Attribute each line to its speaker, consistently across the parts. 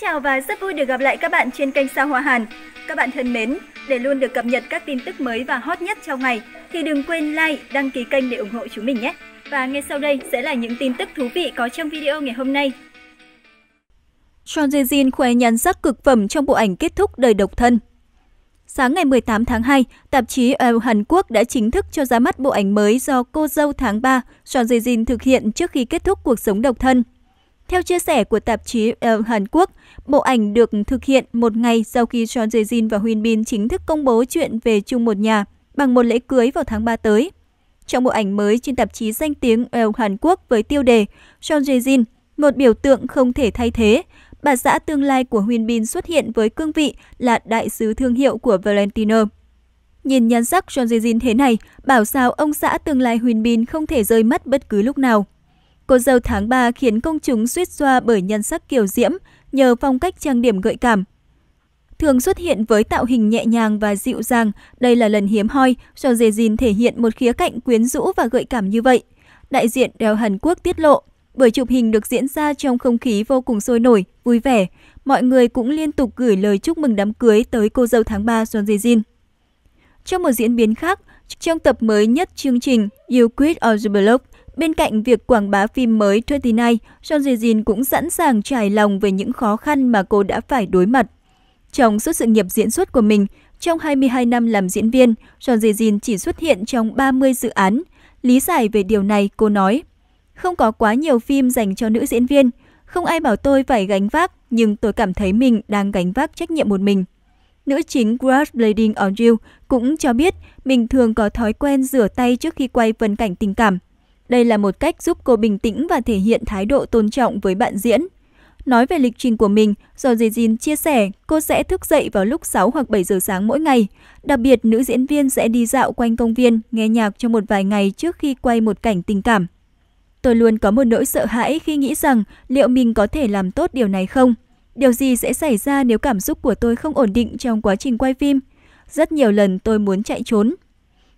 Speaker 1: chào và rất vui được gặp lại các bạn trên kênh Sao Hoa Hàn. Các bạn thân mến, để luôn được cập nhật các tin tức mới và hot nhất trong ngày thì đừng quên like, đăng ký kênh để ủng hộ chúng mình nhé. Và ngay sau đây sẽ là những tin tức thú vị có trong video ngày hôm nay. Son Jae Jin khoe nhan sắc cực phẩm trong bộ ảnh kết thúc đời độc thân. Sáng ngày 18 tháng 2, tạp chí Elle Hàn Quốc đã chính thức cho ra mắt bộ ảnh mới do cô dâu tháng 3 Son Jae Jin thực hiện trước khi kết thúc cuộc sống độc thân. Theo chia sẻ của tạp chí Elle ờ, Hàn Quốc, bộ ảnh được thực hiện một ngày sau khi John Jae-jin và Hyun Bin chính thức công bố chuyện về chung một nhà bằng một lễ cưới vào tháng 3 tới. Trong bộ ảnh mới trên tạp chí danh tiếng Elle ờ, Hàn Quốc với tiêu đề John Jae-jin, một biểu tượng không thể thay thế, bà xã tương lai của Hyun Bin xuất hiện với cương vị là đại sứ thương hiệu của Valentino. Nhìn nhan sắc John Jin thế này, bảo sao ông xã tương lai Hyun Bin không thể rơi mất bất cứ lúc nào. Cô dâu tháng 3 khiến công chúng suýt xoa bởi nhân sắc kiều diễm nhờ phong cách trang điểm gợi cảm. Thường xuất hiện với tạo hình nhẹ nhàng và dịu dàng, đây là lần hiếm hoi cho dề dìn thể hiện một khía cạnh quyến rũ và gợi cảm như vậy. Đại diện đèo Hàn Quốc tiết lộ, buổi chụp hình được diễn ra trong không khí vô cùng sôi nổi, vui vẻ. Mọi người cũng liên tục gửi lời chúc mừng đám cưới tới cô dâu tháng 3 Son Jae Jin. Trong một diễn biến khác, trong tập mới nhất chương trình You Quit or the Block, Bên cạnh việc quảng bá phim mới 29, Son Ji Jin cũng sẵn sàng trải lòng về những khó khăn mà cô đã phải đối mặt. Trong suốt sự nghiệp diễn xuất của mình, trong 22 năm làm diễn viên, Son Ji Jin chỉ xuất hiện trong 30 dự án. Lý giải về điều này, cô nói, không có quá nhiều phim dành cho nữ diễn viên. Không ai bảo tôi phải gánh vác, nhưng tôi cảm thấy mình đang gánh vác trách nhiệm một mình. Nữ chính Crush Blading on You cũng cho biết mình thường có thói quen rửa tay trước khi quay phần cảnh tình cảm – đây là một cách giúp cô bình tĩnh và thể hiện thái độ tôn trọng với bạn diễn. Nói về lịch trình của mình, do Georgie Jean chia sẻ cô sẽ thức dậy vào lúc 6 hoặc 7 giờ sáng mỗi ngày. Đặc biệt, nữ diễn viên sẽ đi dạo quanh công viên, nghe nhạc trong một vài ngày trước khi quay một cảnh tình cảm. Tôi luôn có một nỗi sợ hãi khi nghĩ rằng liệu mình có thể làm tốt điều này không? Điều gì sẽ xảy ra nếu cảm xúc của tôi không ổn định trong quá trình quay phim? Rất nhiều lần tôi muốn chạy trốn.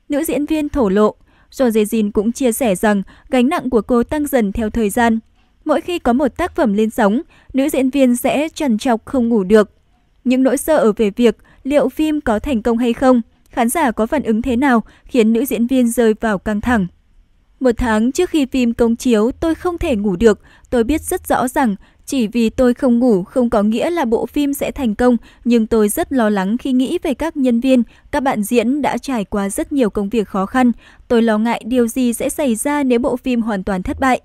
Speaker 1: Nữ diễn viên thổ lộ, rồi Jin cũng chia sẻ rằng gánh nặng của cô tăng dần theo thời gian. Mỗi khi có một tác phẩm lên sóng, nữ diễn viên sẽ trằn trọc không ngủ được. Những nỗi sợ ở về việc liệu phim có thành công hay không, khán giả có phản ứng thế nào khiến nữ diễn viên rơi vào căng thẳng. Một tháng trước khi phim công chiếu, tôi không thể ngủ được. Tôi biết rất rõ rằng chỉ vì tôi không ngủ không có nghĩa là bộ phim sẽ thành công, nhưng tôi rất lo lắng khi nghĩ về các nhân viên, các bạn diễn đã trải qua rất nhiều công việc khó khăn. Tôi lo ngại điều gì sẽ xảy ra nếu bộ phim hoàn toàn thất bại.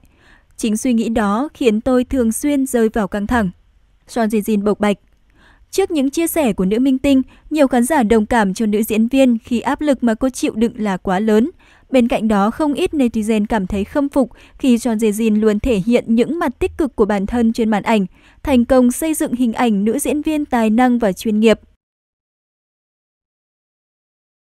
Speaker 1: Chính suy nghĩ đó khiến tôi thường xuyên rơi vào căng thẳng. Son Jin bộc bạch. Trước những chia sẻ của nữ minh tinh, nhiều khán giả đồng cảm cho nữ diễn viên khi áp lực mà cô chịu đựng là quá lớn. Bên cạnh đó, không ít netizen cảm thấy khâm phục khi John Jejin luôn thể hiện những mặt tích cực của bản thân trên màn ảnh, thành công xây dựng hình ảnh nữ diễn viên tài năng và chuyên nghiệp.